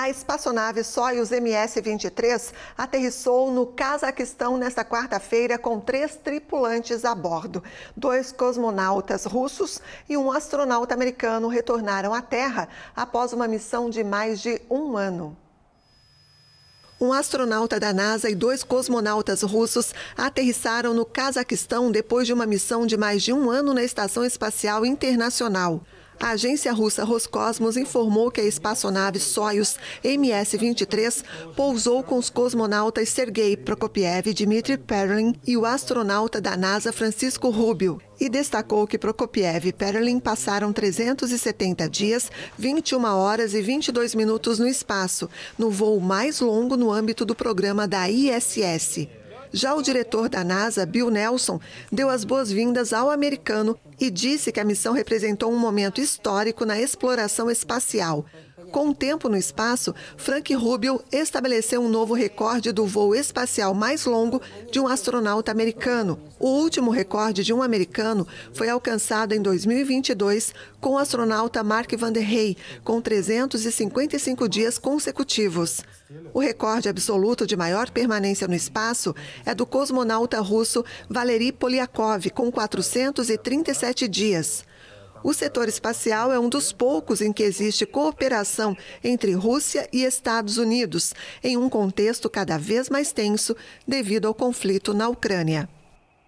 A espaçonave Soyuz MS-23 aterrissou no Cazaquistão nesta quarta-feira com três tripulantes a bordo. Dois cosmonautas russos e um astronauta americano retornaram à Terra após uma missão de mais de um ano. Um astronauta da NASA e dois cosmonautas russos aterrissaram no Cazaquistão depois de uma missão de mais de um ano na Estação Espacial Internacional. A agência russa Roscosmos informou que a espaçonave Soyuz MS-23 pousou com os cosmonautas Sergei Prokopiev, Dmitry Perlin e o astronauta da NASA Francisco Rubio e destacou que Prokopiev e Perlin passaram 370 dias, 21 horas e 22 minutos no espaço, no voo mais longo no âmbito do programa da ISS. Já o diretor da NASA, Bill Nelson, deu as boas-vindas ao americano e disse que a missão representou um momento histórico na exploração espacial. Com o tempo no espaço, Frank Rubio estabeleceu um novo recorde do voo espacial mais longo de um astronauta americano. O último recorde de um americano foi alcançado em 2022 com o astronauta Mark Van der Hey, com 355 dias consecutivos. O recorde absoluto de maior permanência no espaço é do cosmonauta russo Valery Polyakov, com 437 dias. O setor espacial é um dos poucos em que existe cooperação entre Rússia e Estados Unidos, em um contexto cada vez mais tenso devido ao conflito na Ucrânia.